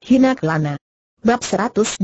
Hina Kelana. Bab 125.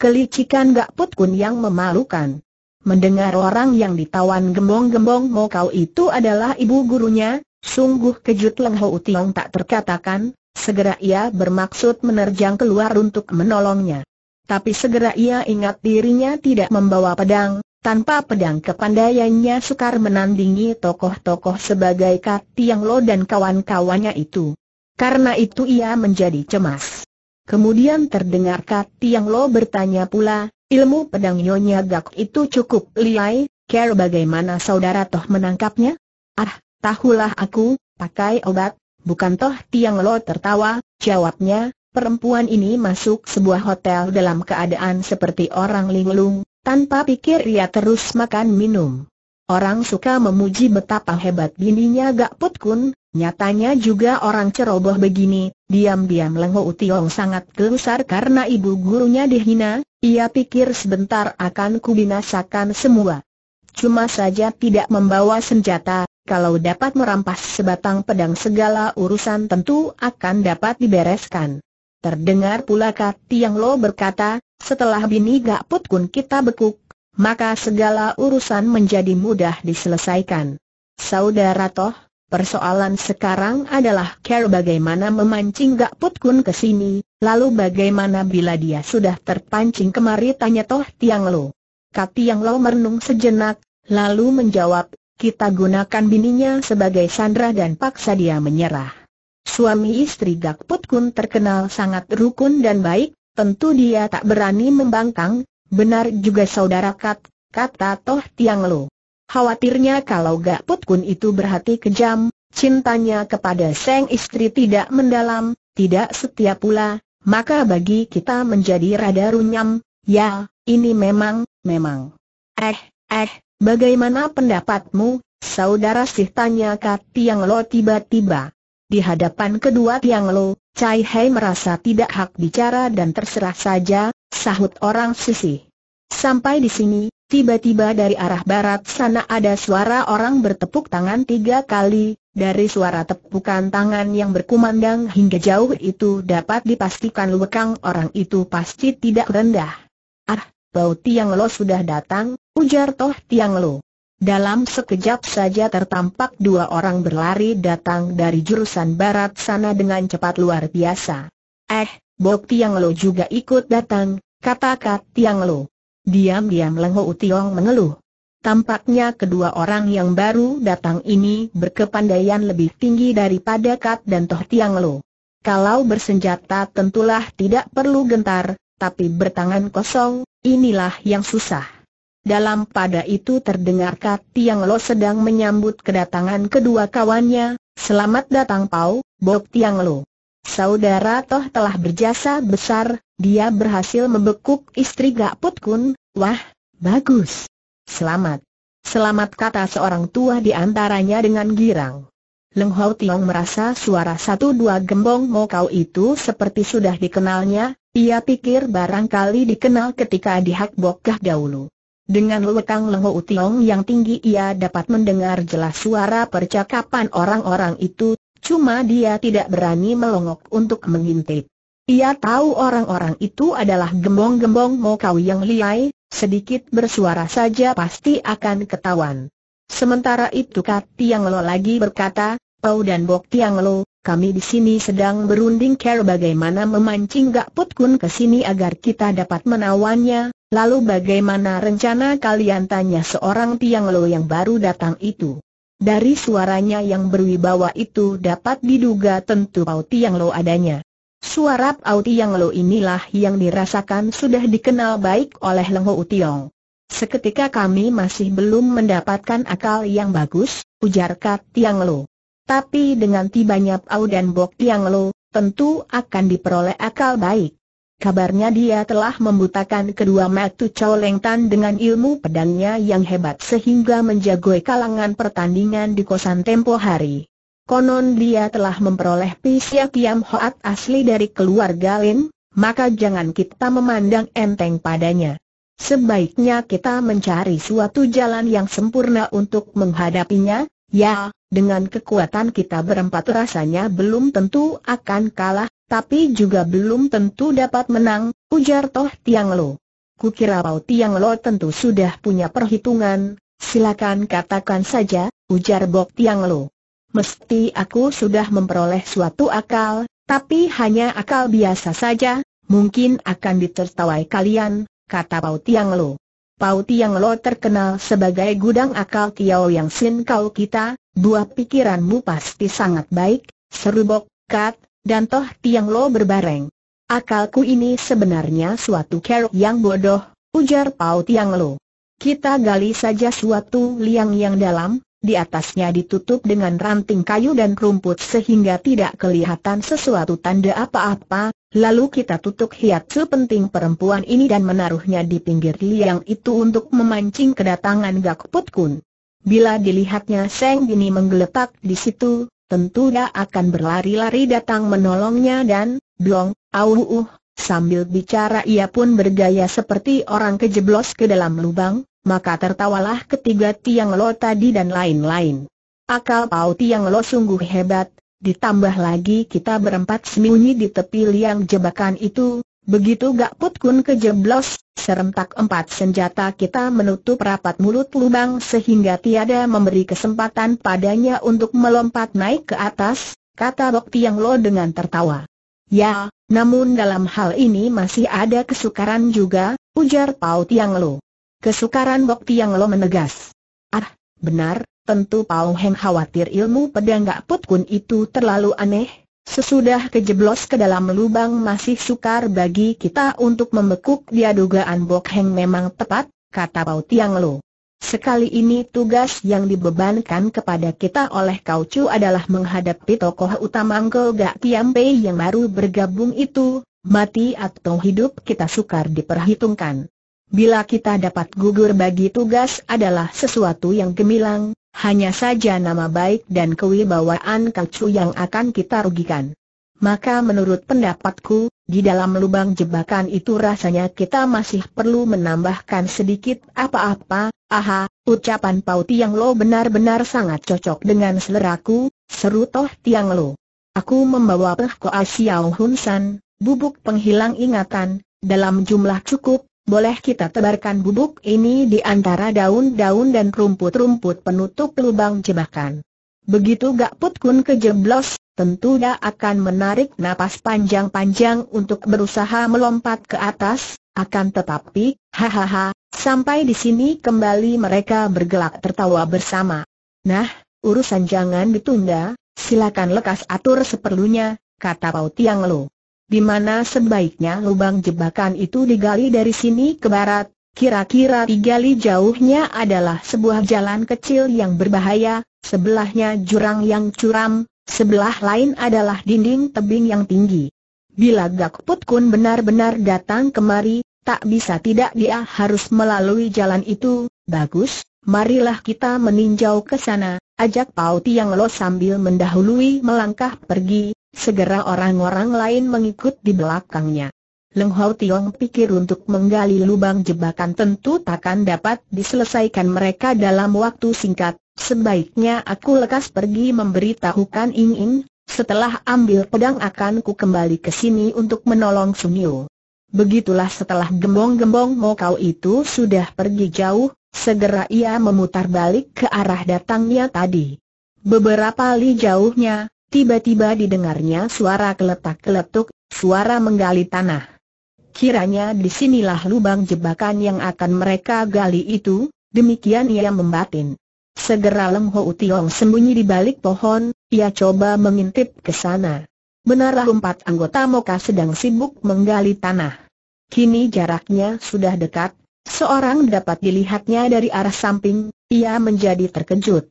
Kelicikan Gak Put Kun yang memalukan. Mendengar orang yang ditawan gembong-gembong mau kau itu adalah ibu gurunya, sungguh kejut Leng Ho Utiong tak terkatakan, segera ia bermaksud menerjang keluar untuk menolongnya. Tapi segera ia ingat dirinya tidak membawa pedang, tanpa pedang kepandaiannya sukar menandingi tokoh-tokoh sebagai Kat Tiang Lo dan kawan-kawannya itu. Karena itu ia menjadi cemas. Kemudian terdengar Kat Tiang Lo bertanya pula, ilmu pedang Nyonya Gak itu cukup liai, care bagaimana saudara Toh menangkapnya? Ah, tahulah aku, pakai obat, bukan Toh Tiang Lo tertawa, jawabnya, perempuan ini masuk sebuah hotel dalam keadaan seperti orang linglung, tanpa pikir ia terus makan minum. Orang suka memuji betapa hebat bininya Gak Put Kun, nyatanya juga orang ceroboh begini, diam-diam Lengho Utiong sangat gelisar karena ibu gurunya dihina, ia pikir sebentar akan kubinasakan semua. Cuma saja tidak membawa senjata, kalau dapat merampas sebatang pedang segala urusan tentu akan dapat dibereskan. Terdengar pula Kat Tiang Lo berkata, setelah bini Gak Put Kun kita bekuk, maka segala urusan menjadi mudah diselesaikan. Saudara Toh, persoalan sekarang adalah care bagaimana memancing Gak Put Kun ke sini, lalu bagaimana bila dia sudah terpancing kemari tanya Toh Tiang Lo. Kat Tiang Lo merenung sejenak, lalu menjawab, kita gunakan bininya sebagai sandra dan paksa dia menyerah. Suami istri Gak Put Kun terkenal sangat rukun dan baik, tentu dia tak berani membangkang, Benar juga saudara Kat, kata Toh Tiang Lo. Khawatirnya kalau Gak Put Kun itu berhati kejam, cintanya kepada seng istri tidak mendalam, tidak setia pula, maka bagi kita menjadi rada runyam, ya, ini memang, memang. Eh, eh, bagaimana pendapatmu, saudara sih tanya Kat Tiang Lo tiba-tiba. Di hadapan kedua Tiang Lo, Cai Hei merasa tidak hak bicara dan terserah saja, sahut orang sisih. Sampai di sini, tiba-tiba dari arah barat sana ada suara orang bertepuk tangan tiga kali, dari suara tepukan tangan yang berkumandang hingga jauh itu dapat dipastikan lekang orang itu pasti tidak rendah. Ah, Bau Tiang Lo sudah datang, ujar Toh Tiang Lo. Dalam sekejap saja tertampak dua orang berlari datang dari jurusan barat sana dengan cepat luar biasa. Eh, bau Tiang Lo juga ikut datang, kata Kat Tiang Lo. Diam-diam Lengho utiong mengeluh. Tampaknya kedua orang yang baru datang ini berkepandaian lebih tinggi daripada Kat dan Toh Tiang Lo. Kalau bersenjata tentulah tidak perlu gentar, tapi bertangan kosong, inilah yang susah. Dalam pada itu terdengar Kat Tiang Lo sedang menyambut kedatangan kedua kawannya, Selamat datang Pau, Bob Tiang Lo. Saudara Toh telah berjasa besar, dia berhasil membekuk istri Put Kun, wah, bagus. Selamat. Selamat kata seorang tua di antaranya dengan girang. Leng Hau Tiong merasa suara satu dua gembong mokau itu seperti sudah dikenalnya, ia pikir barangkali dikenal ketika di Hak Bokah dahulu. Dengan lekang Leng Hau Tiong yang tinggi ia dapat mendengar jelas suara percakapan orang-orang itu, Cuma dia tidak berani melongok untuk mengintip. Ia tahu orang-orang itu adalah gembong-gembong mokau yang liai, sedikit bersuara saja pasti akan ketahuan. Sementara itu Kat Tiang Lo lagi berkata, Pau dan Bok Tiang Lo, kami di sini sedang berunding care bagaimana memancing Gak Put Kun ke sini agar kita dapat menawannya, lalu bagaimana rencana kalian tanya seorang Tiang Lo yang baru datang itu. Dari suaranya yang berwibawa itu dapat diduga tentu Pau Tiang Lo adanya. Suara Pau Tiang Lo inilah yang dirasakan sudah dikenal baik oleh Leng Ho Utiong. Seketika kami masih belum mendapatkan akal yang bagus, ujar Kat Tiang Lo. Tapi dengan tibanya Pau dan Bok Tiang Lo, tentu akan diperoleh akal baik. Kabarnya dia telah membutakan kedua metu Chow Leng Tan dengan ilmu pedangnya yang hebat sehingga menjagoi kalangan pertandingan di kosan tempo hari. Konon dia telah memperoleh Pisya Kiam Hoat asli dari keluarga Lin, maka jangan kita memandang enteng padanya. Sebaiknya kita mencari suatu jalan yang sempurna untuk menghadapinya, ya, dengan kekuatan kita berempat rasanya belum tentu akan kalah, tapi juga belum tentu dapat menang, ujar Toh Tiang Lo. Kukira Pau Tiang Lo tentu sudah punya perhitungan, silakan katakan saja, ujar Bok Tiang Lo. Mesti aku sudah memperoleh suatu akal, tapi hanya akal biasa saja, mungkin akan ditertawai kalian, kata Pau Tiang Lo. Pau Tiang Lo terkenal sebagai gudang akal Kiao Yang Sin Kau kita, Dua pikiranmu pasti sangat baik, seru Bok Kat, dan Toh Tiang Lo berbareng. Akalku ini sebenarnya suatu keruk yang bodoh, ujar Pau Tiang Lo. Kita gali saja suatu liang yang dalam, di atasnya ditutup dengan ranting kayu dan rumput sehingga tidak kelihatan sesuatu tanda apa-apa, lalu kita tutup hiat sepenting perempuan ini dan menaruhnya di pinggir liang itu untuk memancing kedatangan Gak Put Kun. Bila dilihatnya Seng Bini menggeletak di situ, Tentu dia akan berlari-lari datang menolongnya dan, blong, auuh, sambil bicara ia pun bergaya seperti orang kejeblos ke dalam lubang, maka tertawalah ketiga Tiang Lo tadi dan lain-lain. Akal Pau Tiang Lo sungguh hebat, ditambah lagi kita berempat sembunyi di tepi liang jebakan itu, Begitu Gak Put Kun kejeblos, serentak empat senjata kita menutup rapat mulut lubang sehingga tiada memberi kesempatan padanya untuk melompat naik ke atas, kata Bok Tiang Lo dengan tertawa. Ya, namun dalam hal ini masih ada kesukaran juga, ujar Pau Tiang Lo. Kesukaran Bok Tiang Lo menegas. Ah, benar, tentu Pau Heng khawatir ilmu pedang Gak Put Kun itu terlalu aneh, Sesudah kejeblos ke dalam lubang masih sukar bagi kita untuk membekuk dia dugaan Bok Heng memang tepat, kata Pau Tiang Lo. Sekali ini tugas yang dibebankan kepada kita oleh Kau Chu adalah menghadapi tokoh utama Ngo Gak Pei yang baru bergabung itu, mati atau hidup kita sukar diperhitungkan. Bila kita dapat gugur bagi tugas adalah sesuatu yang gemilang, hanya saja nama baik dan kewibawaan Kacu yang akan kita rugikan. Maka menurut pendapatku, di dalam lubang jebakan itu rasanya kita masih perlu menambahkan sedikit apa-apa, aha, ucapan Pau Tiang Lo benar-benar sangat cocok dengan seleraku, seru Toh Tiang Lo. Aku membawa Peh Koa Xiao Hun San, bubuk penghilang ingatan, dalam jumlah cukup, boleh kita tebarkan bubuk ini di antara daun-daun dan rumput-rumput penutup lubang jebakan. Begitu gak put Kun kejeblos, tentu dia akan menarik napas panjang-panjang untuk berusaha melompat ke atas, akan tetapi, hahaha, sampai di sini kembali mereka bergelak tertawa bersama. Nah, urusan jangan ditunda, silakan lekas atur seperlunya, kata Pau Tiang Lo di mana sebaiknya lubang jebakan itu digali dari sini ke barat, kira-kira tiga li jauhnya adalah sebuah jalan kecil yang berbahaya, sebelahnya jurang yang curam, sebelah lain adalah dinding tebing yang tinggi. Bila Gak Put Kun benar-benar datang kemari, tak bisa tidak dia harus melalui jalan itu, bagus, marilah kita meninjau ke sana, ajak Pau Tiang Lo sambil mendahului melangkah pergi, Segera orang-orang lain mengikut di belakangnya. Leng Hau Tiong pikir untuk menggali lubang jebakan tentu takkan dapat diselesaikan mereka dalam waktu singkat. Sebaiknya aku lekas pergi memberitahukan Ing Ing, setelah ambil pedang akan ku kembali ke sini untuk menolong Yu. Begitulah setelah gembong-gembong Kau itu sudah pergi jauh, segera ia memutar balik ke arah datangnya tadi. Beberapa li jauhnya, Tiba-tiba didengarnya suara keletak-keletuk, suara menggali tanah. Kiranya disinilah lubang jebakan yang akan mereka gali itu, demikian ia membatin. Segera Leng Ho Tiong sembunyi di balik pohon, ia coba mengintip ke sana. Benarlah empat anggota Moka sedang sibuk menggali tanah. Kini jaraknya sudah dekat, seorang dapat dilihatnya dari arah samping, ia menjadi terkejut.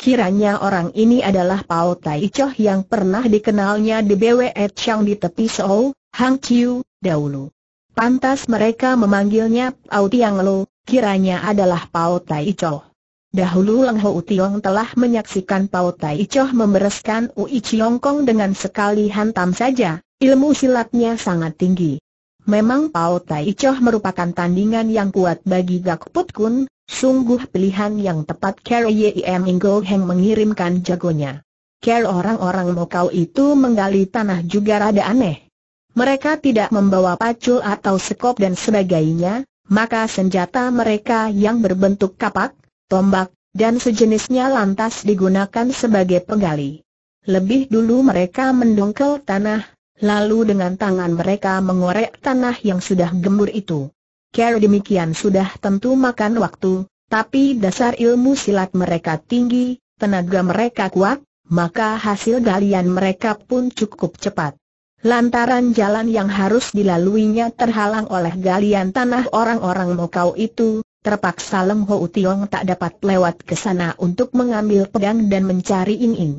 Kiranya orang ini adalah Pao Tai Choh yang pernah dikenalnya di BWE Chang di tepi Seoul Hang Chiu, dahulu. Pantas mereka memanggilnya Pao Tiang Lo, kiranya adalah Pao Tai Choh. Dahulu Leng Ho Tiong telah menyaksikan Pao Tai Choh membereskan Ui Chiong Kong dengan sekali hantam saja, ilmu silatnya sangat tinggi. Memang Pao Tai Choh merupakan tandingan yang kuat bagi Gak Put Kun, Sungguh pilihan yang tepat Carol Yim Ingo Heng mengirimkan jagonya. Care orang-orang Mokau itu menggali tanah juga rada aneh. Mereka tidak membawa pacul atau sekop dan sebagainya, maka senjata mereka yang berbentuk kapak, tombak, dan sejenisnya lantas digunakan sebagai penggali. Lebih dulu mereka mendongkel tanah, lalu dengan tangan mereka mengorek tanah yang sudah gembur itu. Kalau demikian sudah tentu makan waktu, tapi dasar ilmu silat mereka tinggi, tenaga mereka kuat, maka hasil galian mereka pun cukup cepat. Lantaran jalan yang harus dilaluinya terhalang oleh galian tanah orang-orang Mokau itu, terpaksa Leng Ho Utiong tak dapat lewat ke sana untuk mengambil pedang dan mencari Ing Ing.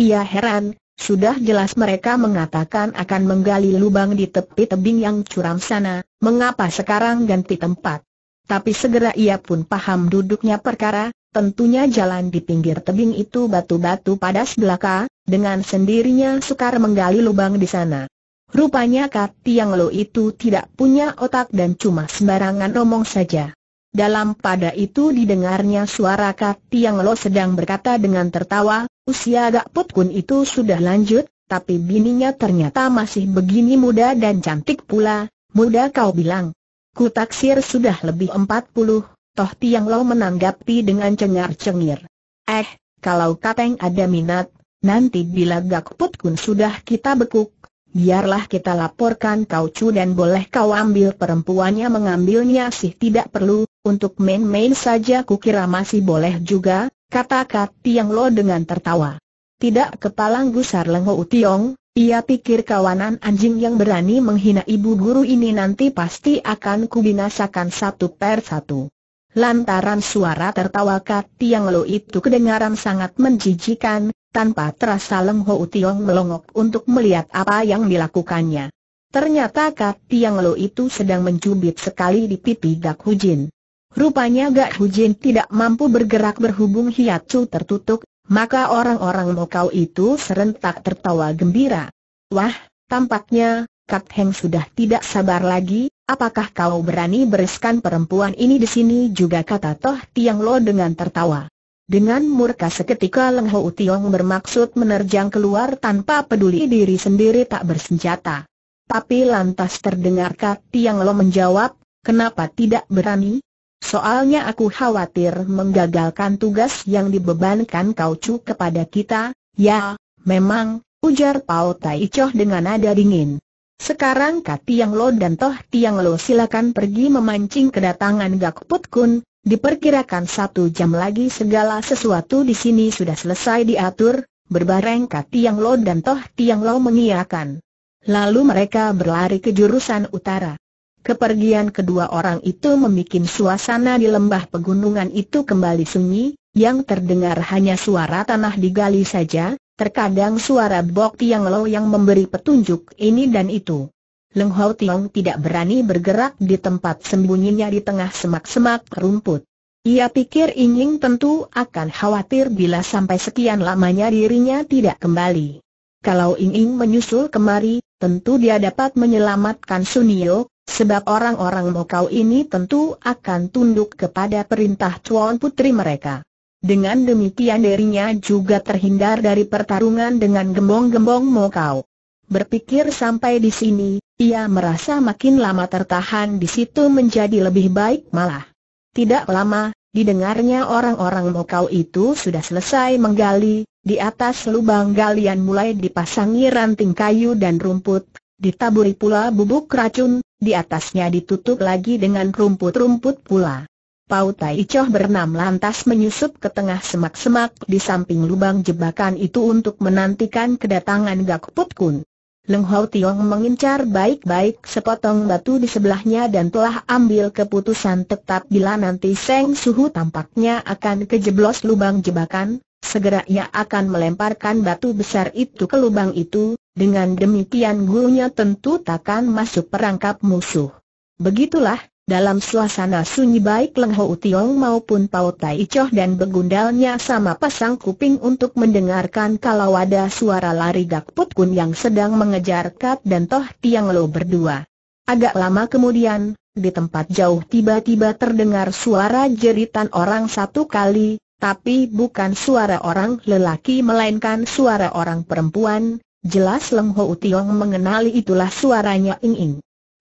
Ia heran, sudah jelas mereka mengatakan akan menggali lubang di tepi tebing yang curam sana, mengapa sekarang ganti tempat? Tapi segera ia pun paham duduknya perkara, tentunya jalan di pinggir tebing itu batu-batu padas belaka, dengan sendirinya sukar menggali lubang di sana. Rupanya Kat Tiang Lo itu tidak punya otak dan cuma sembarangan omong saja. Dalam pada itu didengarnya suara Kat Tiang Lo sedang berkata dengan tertawa, usia Gak Put Kun itu sudah lanjut, tapi bininya ternyata masih begini muda dan cantik pula, muda kau bilang. Ku taksir sudah lebih empat puluh toh Tiang Lo menanggapi dengan cengar-cengir. Eh, kalau Kateng ada minat, nanti bila Gak Put Kun sudah kita bekuk, biarlah kita laporkan kau cu dan boleh kau ambil perempuannya mengambilnya sih tidak perlu, untuk main-main saja kukira masih boleh juga, kata Kat Tiang Lo dengan tertawa. Tidak kepalang gusar Leng Ho ia pikir kawanan anjing yang berani menghina ibu guru ini nanti pasti akan kubinasakan satu per satu. Lantaran suara tertawa Kat Tiang Lo itu kedengaran sangat menjijikan, tanpa terasa Leng Ho Tiong melongok untuk melihat apa yang dilakukannya. Ternyata Kat Tiang Lo itu sedang mencubit sekali di pipi Gak Hujin. Rupanya Gak Hujin tidak mampu bergerak berhubung Hiacu tertutup, maka orang-orang Mokau itu serentak tertawa gembira. Wah, tampaknya, Kat Heng sudah tidak sabar lagi, apakah kau berani bereskan perempuan ini di sini juga kata Toh Tiang Lo dengan tertawa. Dengan murka seketika Leng Ho Tiong bermaksud menerjang keluar tanpa peduli diri sendiri tak bersenjata. Tapi lantas terdengar Kat Tiang Lo menjawab, kenapa tidak berani? Soalnya aku khawatir menggagalkan tugas yang dibebankan Kau Chu kepada kita. Ya, memang, ujar Pao Tai Choh dengan nada dingin. Sekarang Kak Tiang Lo dan Toh Tiang Lo silakan pergi memancing kedatangan Gak Put Kun. Diperkirakan satu jam lagi segala sesuatu di sini sudah selesai diatur, berbareng Kak Tiang Lo dan Toh Tiang Lo mengiakan. Lalu mereka berlari ke jurusan utara. Kepergian kedua orang itu membuat suasana di lembah pegunungan itu kembali sunyi, yang terdengar hanya suara tanah digali saja, terkadang suara bok tiang lo yang memberi petunjuk ini dan itu. Leng hau Tiong tidak berani bergerak di tempat sembunyinya di tengah semak-semak rumput. Ia pikir Ying tentu akan khawatir bila sampai sekian lamanya dirinya tidak kembali. Kalau Ying menyusul kemari, tentu dia dapat menyelamatkan Sunio, Sebab orang-orang Mokau ini tentu akan tunduk kepada perintah Tuan Putri mereka. Dengan demikian dirinya juga terhindar dari pertarungan dengan gembong-gembong Mokau. Berpikir sampai di sini, ia merasa makin lama tertahan di situ menjadi lebih baik malah. Tidak lama, didengarnya orang-orang Mokau itu sudah selesai menggali, di atas lubang galian mulai dipasangi ranting kayu dan rumput, ditaburi pula bubuk racun, di atasnya ditutup lagi dengan rumput-rumput pula. Pau Tai Icoh bernam lantas menyusup ke tengah semak-semak di samping lubang jebakan itu untuk menantikan kedatangan Gak Put Kun. Leng Hau Tiong mengincar baik-baik sepotong batu di sebelahnya dan telah ambil keputusan tetap bila nanti Seng Suhu tampaknya akan kejeblos lubang jebakan, segera ia akan melemparkan batu besar itu ke lubang itu, dengan demikian gurunya tentu takkan masuk perangkap musuh. Begitulah, dalam suasana sunyi baik Leng Ho Tiong maupun Pao Tai Choh dan begundalnya sama pasang kuping untuk mendengarkan kalau ada suara lari Gak Put Kun yang sedang mengejar Kat dan Toh Tiang Lo berdua. Agak lama kemudian, di tempat jauh tiba-tiba terdengar suara jeritan orang satu kali, tapi bukan suara orang lelaki melainkan suara orang perempuan, Jelas Leng Ho Tiong mengenali itulah suaranya Ing Ing.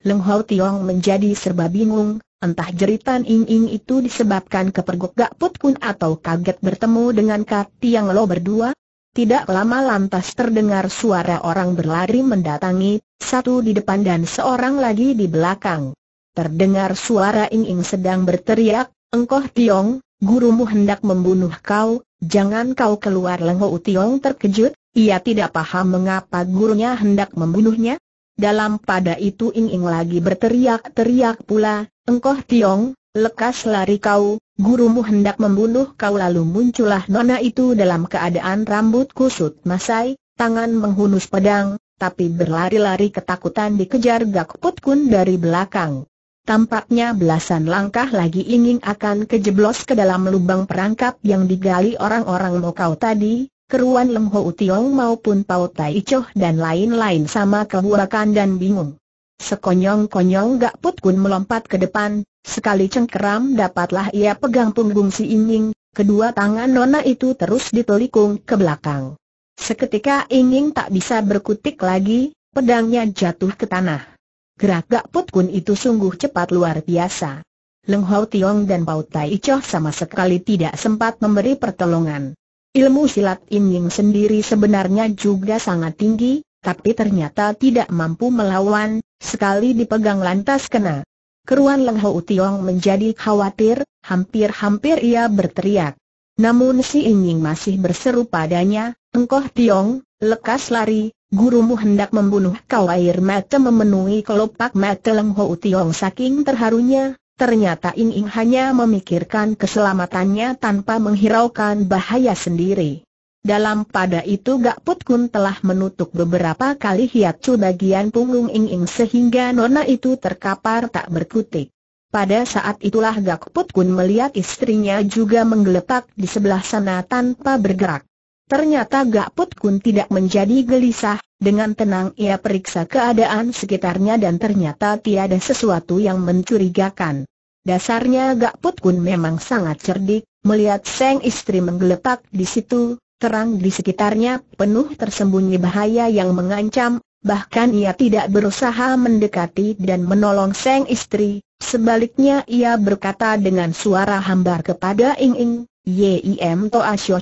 Leng Ho Tiong menjadi serba bingung, entah jeritan Ing Ing itu disebabkan kepergok gak put Kun atau kaget bertemu dengan Kat Tiang Lo berdua. Tidak lama lantas terdengar suara orang berlari mendatangi, satu di depan dan seorang lagi di belakang. Terdengar suara Ing Ing sedang berteriak, Engkoh Tiong, gurumu hendak membunuh kau, jangan kau keluar Leng Ho Tiong terkejut, ia tidak paham mengapa gurunya hendak membunuhnya. Dalam pada itu Ing Ing lagi berteriak-teriak pula, Engkoh Tiong, lekas lari kau, gurumu hendak membunuh kau lalu muncullah nona itu dalam keadaan rambut kusut masai, tangan menghunus pedang, tapi berlari-lari ketakutan dikejar gak put Kun dari belakang. Tampaknya belasan langkah lagi ingin akan kejeblos ke dalam lubang perangkap yang digali orang-orang Mokau tadi, keruan Leng Ho Utiong maupun Pao Tai Choh dan lain-lain sama kehurakan dan bingung. Sekonyong-konyong Gak Put Kun melompat ke depan, sekali cengkeram dapatlah ia pegang punggung si Inying, kedua tangan nona itu terus ditelikung ke belakang. Seketika Inying tak bisa berkutik lagi, pedangnya jatuh ke tanah. Gerak Gak Put Kun itu sungguh cepat luar biasa. Leng Hau Tiong dan Pao Tai Choh sama sekali tidak sempat memberi pertolongan. Ilmu silat Inying sendiri sebenarnya juga sangat tinggi, tapi ternyata tidak mampu melawan, sekali dipegang lantas kena. Keruan Leng Ho Tiong menjadi khawatir, hampir-hampir ia berteriak. Namun si Inying masih berseru padanya, Engkoh Tiong, lekas lari, gurumu hendak membunuh kau air mata memenuhi kelopak mata Leng Ho Tiong saking terharunya, Ternyata Ing Ing hanya memikirkan keselamatannya tanpa menghiraukan bahaya sendiri. Dalam pada itu Gak Put Kun telah menutup beberapa kali hiat-cu bagian punggung Ing Ing sehingga nona itu terkapar tak berkutik. Pada saat itulah Gak Put Kun melihat istrinya juga menggeletak di sebelah sana tanpa bergerak. Ternyata Gak Put Kun tidak menjadi gelisah, dengan tenang ia periksa keadaan sekitarnya dan ternyata tiada sesuatu yang mencurigakan. Dasarnya Gak Put Kun memang sangat cerdik, melihat sang istri menggeletak di situ, terang di sekitarnya penuh tersembunyi bahaya yang mengancam, bahkan ia tidak berusaha mendekati dan menolong sang istri, sebaliknya ia berkata dengan suara hambar kepada Ing Ing, Yim Toa Xiao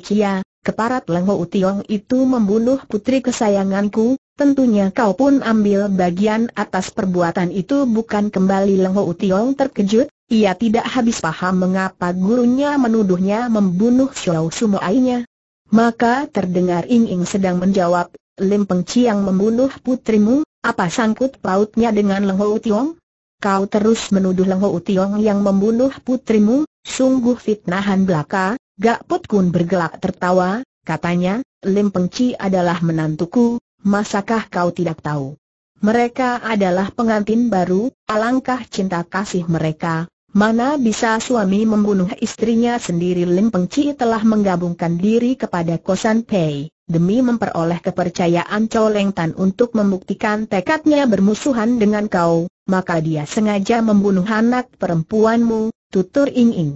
Keparat Lengho Utiong itu membunuh putri kesayanganku, tentunya kau pun ambil bagian atas perbuatan itu bukan kembali Lengho Utiong terkejut, ia tidak habis paham mengapa gurunya menuduhnya membunuh Xiao Sumoainya. Maka terdengar Ing Ing sedang menjawab, Lim Peng Chiang membunuh putrimu, apa sangkut pautnya dengan Lengho Utiong? Kau terus menuduh Lengho Utiong yang membunuh putrimu, sungguh fitnahan belaka, Gak Put Kun bergelak tertawa, katanya, Lim Peng Chi adalah menantuku, masakah kau tidak tahu? Mereka adalah pengantin baru, alangkah cinta kasih mereka, mana bisa suami membunuh istrinya sendiri Lim Peng Chi telah menggabungkan diri kepada Kosan Pei, demi memperoleh kepercayaan Leng Tan untuk membuktikan tekadnya bermusuhan dengan kau, maka dia sengaja membunuh anak perempuanmu, tutur Ing Ing.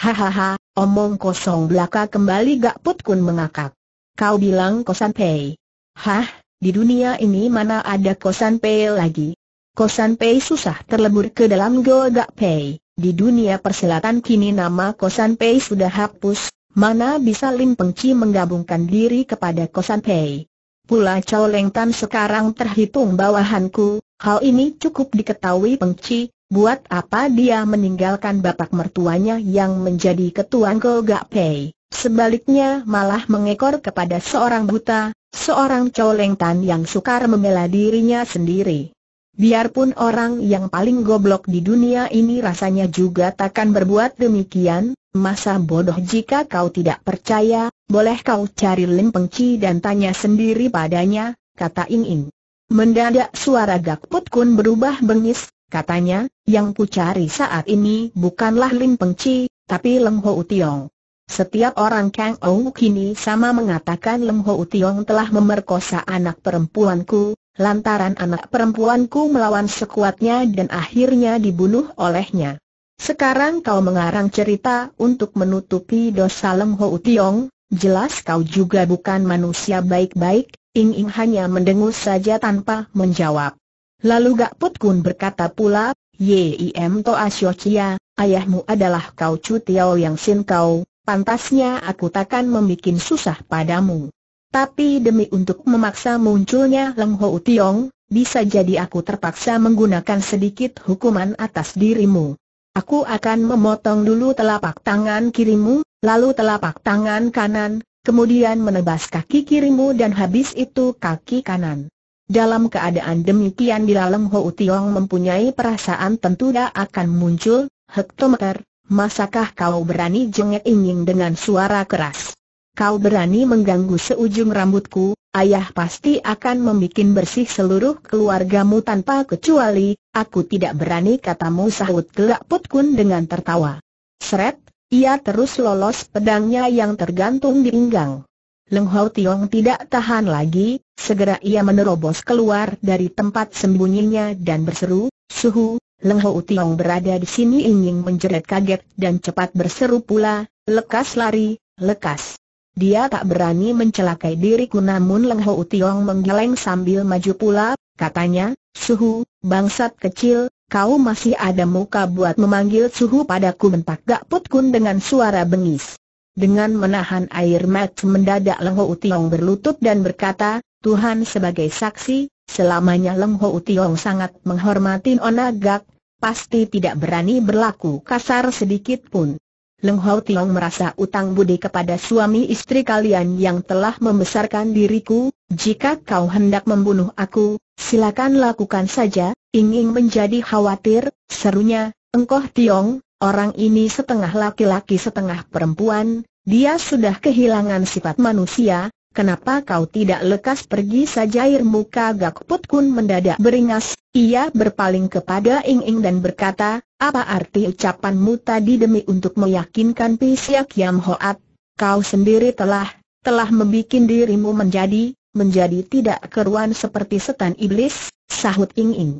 Hahaha, Omong kosong belaka kembali Gak Put Kun mengakak. Kau bilang kosan pei. Hah, di dunia ini mana ada kosan pei lagi? Kosan pei susah terlebur ke dalam gak pei. Di dunia persilatan kini nama kosan pei sudah hapus, mana bisa Lim Pengci menggabungkan diri kepada kosan pei. Pula Chow Leng Tan sekarang terhitung bawahanku, hal ini cukup diketahui Pengci, Buat apa dia meninggalkan bapak mertuanya yang menjadi ketua Go Gak Pei? Sebaliknya malah mengekor kepada seorang buta, seorang colengtan yang sukar membela dirinya sendiri. Biarpun orang yang paling goblok di dunia ini rasanya juga takkan berbuat demikian, masa bodoh jika kau tidak percaya, boleh kau cari Lim Pengci dan tanya sendiri padanya, kata Ing Ing. Mendadak suara Gak Put Kun berubah bengis, Katanya, yang ku cari saat ini bukanlah Lim Pengci, tapi Leng Ho Tiong. Setiap orang Kang Ou kini sama mengatakan Leng Ho Tiong telah memerkosa anak perempuanku, lantaran anak perempuanku melawan sekuatnya dan akhirnya dibunuh olehnya. Sekarang kau mengarang cerita untuk menutupi dosa Leng Ho Tiong, jelas kau juga bukan manusia baik-baik, Ing Ing hanya mendengus saja tanpa menjawab. Lalu Gak Put Kun berkata pula, Yim Toa Chia, ayahmu adalah Kau Chu Tiao Yang Sin Kau, pantasnya aku takkan membuat susah padamu. Tapi demi untuk memaksa munculnya Leng Ho Tiong, bisa jadi aku terpaksa menggunakan sedikit hukuman atas dirimu. Aku akan memotong dulu telapak tangan kirimu, lalu telapak tangan kanan, kemudian menebas kaki kirimu dan habis itu kaki kanan. Dalam keadaan demikian bila leng Ho Tiong mempunyai perasaan tentu dia akan muncul, hektometer, masakah kau berani jengek ingin dengan suara keras? Kau berani mengganggu seujung rambutku, ayah pasti akan membuat bersih seluruh keluargamu tanpa kecuali, aku tidak berani katamu sahut gelak putkun dengan tertawa. Seret, ia terus lolos pedangnya yang tergantung di pinggang. Leng Hau Tiong tidak tahan lagi, segera ia menerobos keluar dari tempat sembunyinya dan berseru, Suhu, Leng Hau Tiong berada di sini ingin menjerit kaget dan cepat berseru pula, lekas lari, lekas. Dia tak berani mencelakai diriku namun Leng Hou Tiong menggeleng sambil maju pula, katanya, Suhu, bangsat kecil, kau masih ada muka buat memanggil Suhu padaku mentak Gak Put Kun dengan suara bengis. Dengan menahan air mat, mendadak Leng Ho Tiong berlutut dan berkata, Tuhan sebagai saksi, selamanya Leng Ho Tiong sangat menghormati Onagak, pasti tidak berani berlaku kasar sedikit pun. Leng Ho Tiong merasa utang budi kepada suami istri kalian yang telah membesarkan diriku, jika kau hendak membunuh aku, silakan lakukan saja, ingin menjadi khawatir, serunya, engkau Tiong, Orang ini setengah laki-laki setengah perempuan, dia sudah kehilangan sifat manusia, kenapa kau tidak lekas pergi saja air muka Gak Put Kun mendadak beringas, ia berpaling kepada Ing Ing dan berkata, apa arti ucapanmu tadi demi untuk meyakinkan Pisiak Yamhoat? Hoat, kau sendiri telah, telah membuat dirimu menjadi, menjadi tidak keruan seperti setan iblis, sahut Ing Ing.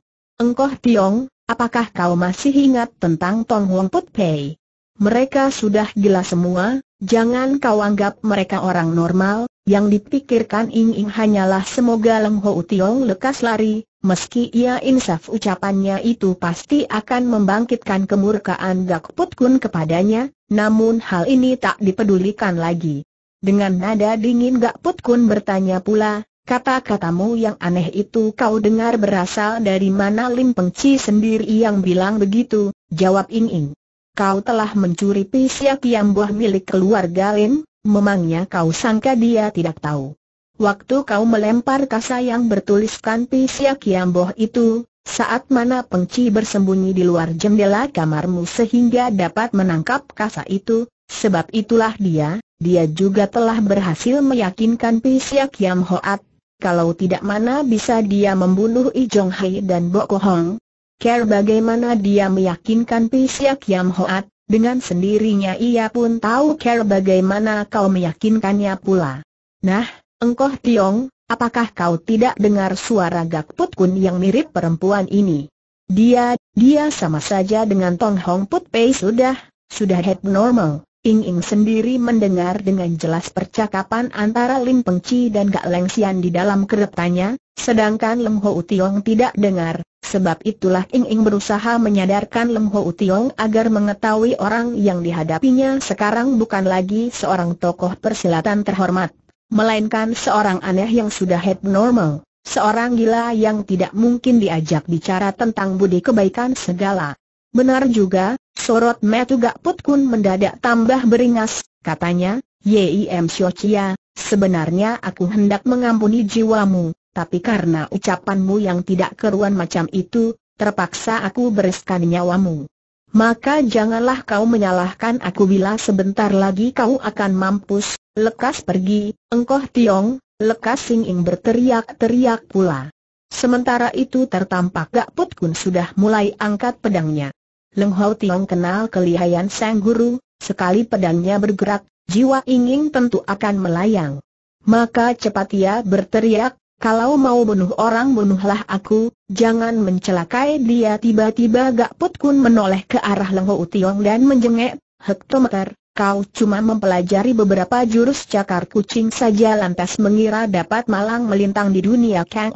Engkoh Tiong, Apakah kau masih ingat tentang Tong Wong Put Pei? Mereka sudah gila semua, jangan kau anggap mereka orang normal, yang dipikirkan Ing Ing hanyalah semoga Leng Ho Tiong lekas lari, meski ia insaf ucapannya itu pasti akan membangkitkan kemurkaan Gak Put Kun kepadanya, namun hal ini tak dipedulikan lagi. Dengan nada dingin Gak Put Kun bertanya pula, Kata-katamu yang aneh itu kau dengar berasal dari mana Lim Pengci sendiri yang bilang begitu, jawab Ing Ing. Kau telah mencuri pisau kiam buah milik keluarga Lim, memangnya kau sangka dia tidak tahu. Waktu kau melempar kasa yang bertuliskan pisau Kiamboh buah itu, saat mana Pengci bersembunyi di luar jendela kamarmu sehingga dapat menangkap kasa itu, sebab itulah dia, dia juga telah berhasil meyakinkan Pisya Yam Hoat kalau tidak mana bisa dia membunuh I Jong Hai dan Bo Ko Hong. Care bagaimana dia meyakinkan Siak Kiam Hoat, dengan sendirinya ia pun tahu care bagaimana kau meyakinkannya pula. Nah, engkau Tiong, apakah kau tidak dengar suara Gak Put Kun yang mirip perempuan ini? Dia, dia sama saja dengan Tong Hong Put Pei sudah, sudah head normal. Ing Ing sendiri mendengar dengan jelas percakapan antara Lim Peng Chi dan Gak Leng Sian di dalam keretanya, sedangkan Lem Ho Tiong tidak dengar, sebab itulah Ing Ing berusaha menyadarkan Lem Ho Tiong agar mengetahui orang yang dihadapinya sekarang bukan lagi seorang tokoh persilatan terhormat, melainkan seorang aneh yang sudah abnormal, seorang gila yang tidak mungkin diajak bicara tentang budi kebaikan segala. Benar juga, Sorot gak Put Kun mendadak tambah beringas, katanya, Yim Xiaoqia, sebenarnya aku hendak mengampuni jiwamu, tapi karena ucapanmu yang tidak keruan macam itu, terpaksa aku bereskan nyawamu. Maka janganlah kau menyalahkan aku bila sebentar lagi kau akan mampus, lekas pergi, engkoh tiong, lekas singing berteriak-teriak pula. Sementara itu tertampak Gak Put Kun sudah mulai angkat pedangnya. Leng Hau Tiong kenal kelihayan sang guru, sekali pedangnya bergerak, jiwa ingin tentu akan melayang. Maka cepat ia berteriak, kalau mau bunuh orang bunuhlah aku, jangan mencelakai dia tiba-tiba gak put Kun menoleh ke arah Leng Hau Tiong dan menjengek, hektometer, kau cuma mempelajari beberapa jurus cakar kucing saja lantas mengira dapat malang melintang di dunia Kang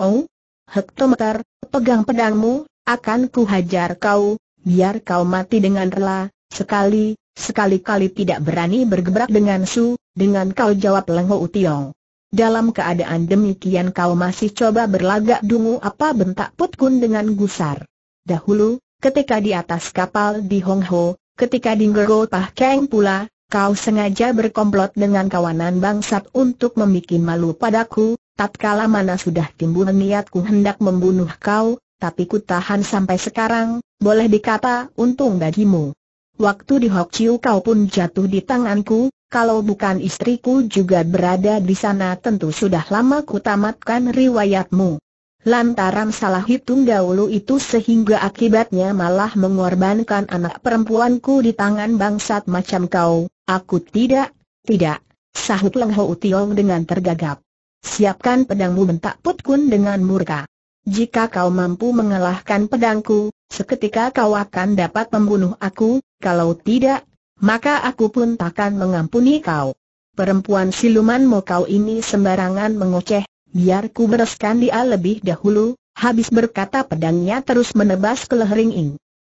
Hektometer, pegang pedangmu, akan kuhajar kau, biar kau mati dengan rela, sekali, sekali-kali tidak berani bergebrak dengan Su, dengan kau jawab Ho Utiong. Dalam keadaan demikian kau masih coba berlagak dungu apa bentak Put Kun dengan gusar. Dahulu, ketika di atas kapal di Hong Ho, ketika di Ngero Pah Keng pula, kau sengaja berkomplot dengan kawanan bangsat untuk membuat malu padaku, tatkala mana sudah timbul niatku hendak membunuh kau, tapi ku tahan sampai sekarang, boleh dikata untung bagimu. Waktu di Hok Chiu kau pun jatuh di tanganku, kalau bukan istriku juga berada di sana tentu sudah lama ku tamatkan riwayatmu. Lantaran salah hitung dahulu itu sehingga akibatnya malah mengorbankan anak perempuanku di tangan bangsat macam kau, aku tidak, tidak, sahut Leng Ho Tiong dengan tergagap. Siapkan pedangmu bentak Put Kun dengan murka jika kau mampu mengalahkan pedangku, seketika kau akan dapat membunuh aku, kalau tidak, maka aku pun takkan mengampuni kau. Perempuan siluman kau ini sembarangan mengoceh, biar ku bereskan dia lebih dahulu, habis berkata pedangnya terus menebas ke lehering Ing.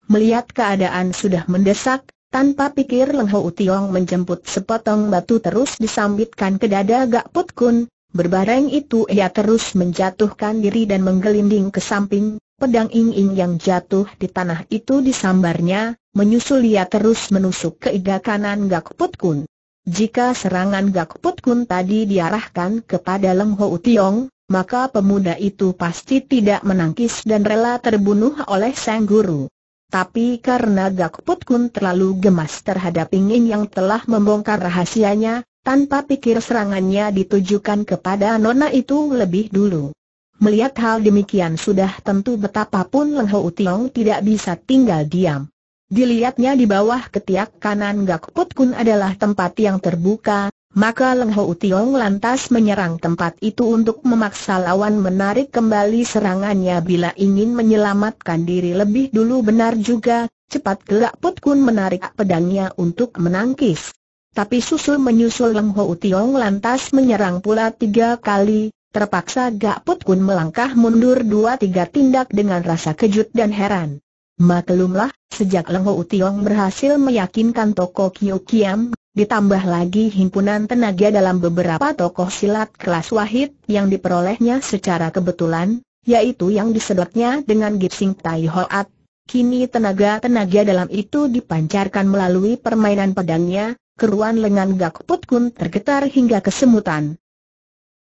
Melihat keadaan sudah mendesak, tanpa pikir Leng Ho Tiong menjemput sepotong batu terus disambitkan ke dada Gak Put Kun, Berbareng itu ia terus menjatuhkan diri dan menggelinding ke samping, pedang ing-ing yang jatuh di tanah itu disambarnya, menyusul ia terus menusuk ke iga kanan Gak Put Kun. Jika serangan Gak Put Kun tadi diarahkan kepada Leng Ho Tiong, maka pemuda itu pasti tidak menangkis dan rela terbunuh oleh sang guru. Tapi karena Gak Put Kun terlalu gemas terhadap ing ing yang telah membongkar rahasianya, tanpa pikir serangannya ditujukan kepada nona itu lebih dulu. Melihat hal demikian sudah tentu betapapun Leng Ho Tiong tidak bisa tinggal diam. Dilihatnya di bawah ketiak kanan Gak Put Kun adalah tempat yang terbuka, maka Leng Ho Tiong lantas menyerang tempat itu untuk memaksa lawan menarik kembali serangannya bila ingin menyelamatkan diri lebih dulu benar juga, cepat Gak Put Kun menarik pedangnya untuk menangkis. Tapi susul menyusul Leng Ho Tiong lantas menyerang pula tiga kali, terpaksa Gak Put Kun melangkah mundur dua-tiga tindak dengan rasa kejut dan heran. Maklumlah, sejak Leng Ho Tiong berhasil meyakinkan toko Kyo Kiam, ditambah lagi himpunan tenaga dalam beberapa tokoh silat kelas wahid yang diperolehnya secara kebetulan, yaitu yang disedotnya dengan Gipsing Tai Hoat. Kini tenaga-tenaga dalam itu dipancarkan melalui permainan pedangnya, keruan lengan Gakput Kun tergetar hingga kesemutan.